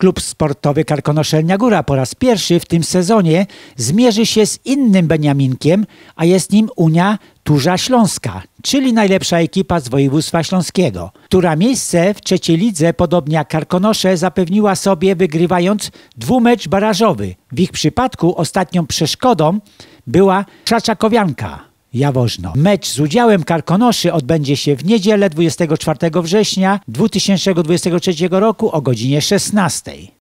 Klub sportowy Karkonoszelnia Góra po raz pierwszy w tym sezonie zmierzy się z innym Beniaminkiem, a jest nim Unia Turza Śląska, czyli najlepsza ekipa z województwa śląskiego, która miejsce w trzeciej lidze, podobnie jak Karkonosze, zapewniła sobie wygrywając dwumecz barażowy. W ich przypadku ostatnią przeszkodą była Krzaczakowianka. Jaworzno. Mecz z udziałem Karkonoszy odbędzie się w niedzielę 24 września 2023 roku o godzinie 16.